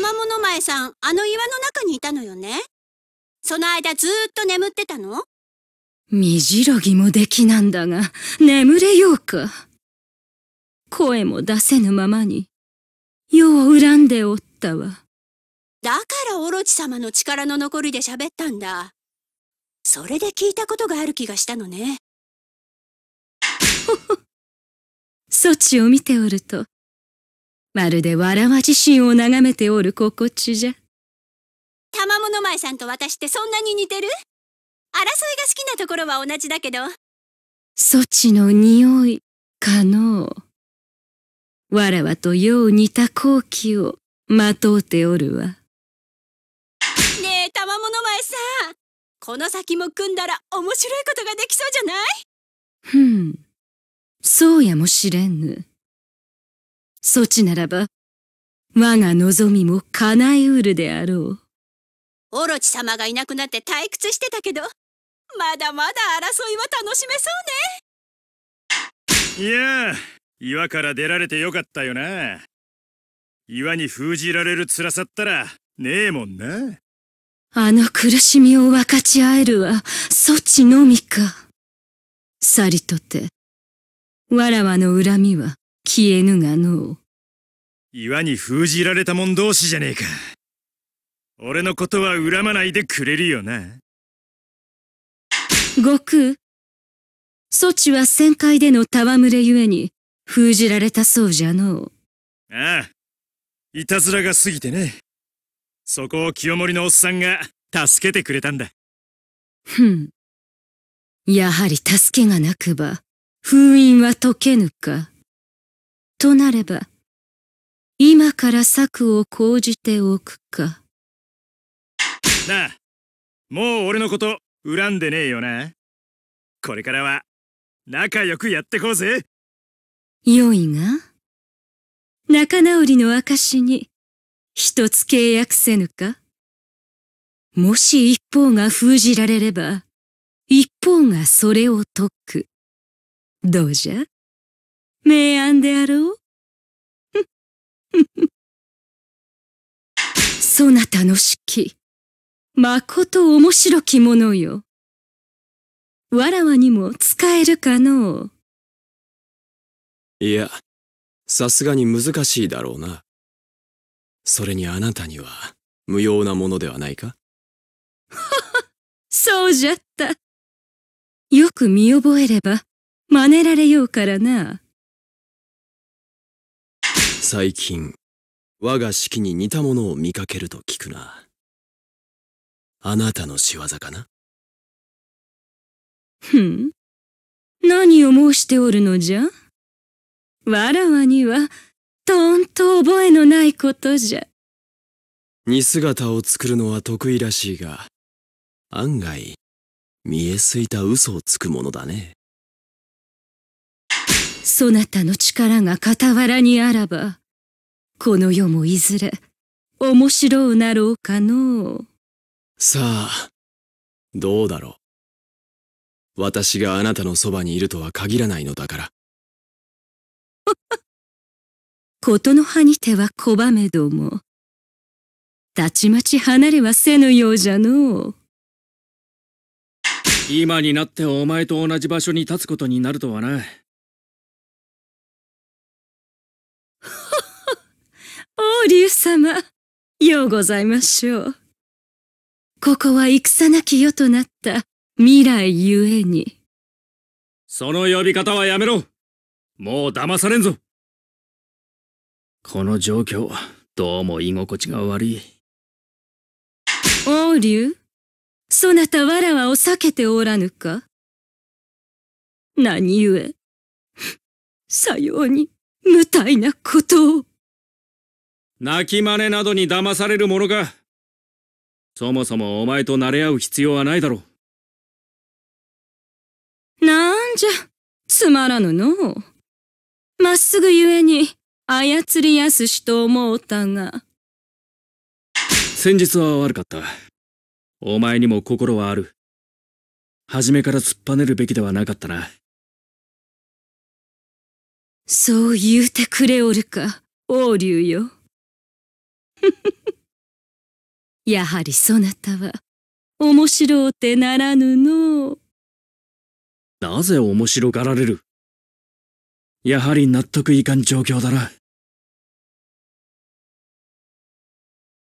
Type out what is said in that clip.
山物前さん、あの岩の中にいたのよねその間ずーっと眠ってたの身じろぎもできなんだが、眠れようか。声も出せぬままに、世を恨んでおったわ。だからオロチ様の力の残りで喋ったんだ。それで聞いたことがある気がしたのね。そちを見ておると、まるでわらわ自身を眺めておる心地じゃ。玉物前さんと私ってそんなに似てる争いが好きなところは同じだけど。そちの匂い、かのう。わらわとよう似た好機をまとうておるわ。ねえ、玉物前さん。この先も組んだら面白いことができそうじゃないふん。そうやもしれぬ。そちならば、我が望みも叶えうるであろう。オロチ様がいなくなって退屈してたけど、まだまだ争いは楽しめそうね。いやあ、岩から出られてよかったよな。岩に封じられる辛さったら、ねえもんな。あの苦しみを分かち合えるは、そちのみか。さりとて、わらわの恨みは、消えぬがのう。岩に封じられたもん同士じゃねえか。俺のことは恨まないでくれるよな。悟空。ソチは旋回での戯れゆえに封じられたそうじゃのう。ああ。いたずらが過ぎてね。そこを清盛のおっさんが助けてくれたんだ。ふん。やはり助けがなくば、封印は解けぬか。となれば、今から策を講じておくか。なあ、もう俺のこと恨んでねえよな。これからは仲良くやってこうぜ。よいが、仲直りの証に一つ契約せぬかもし一方が封じられれば、一方がそれを解く。どうじゃ明暗であろう そなたの式、まこと面白きものよ。わらわにも使えるかのいや、さすがに難しいだろうな。それにあなたには無用なものではないか そうじゃった。よく見覚えれば真似られようからな。最近、我が式に似たものを見かけると聞くな。あなたの仕業かなふん。何を申しておるのじゃわらわには、とんと覚えのないことじゃ。似姿を作るのは得意らしいが、案外、見えすいた嘘をつくものだね。そなたの力が傍らにあらば、この世もいずれ、面白うなろうかのう。さあ、どうだろう。私があなたのそばにいるとは限らないのだから。ことの葉にては拒めども。たちまち離れはせぬようじゃのう。今になってお前と同じ場所に立つことになるとはな。竜様、ようございましょう。ここは戦なき世となった未来ゆえに。その呼び方はやめろもう騙されんぞこの状況、どうも居心地が悪い。王竜そなたわらわを避けておらぬか何故、さように無体なことを。泣き真似などに騙されるものかそもそもお前と慣れ合う必要はないだろうなんじゃつまらぬのまっすぐゆえに操りやすしと思うたが先日は悪かったお前にも心はある初めから突っぱねるべきではなかったなそう言うてくれおるか王竜よ やはりそなたは面白うてならぬのなぜ面白がられるやはり納得いかん状況だな。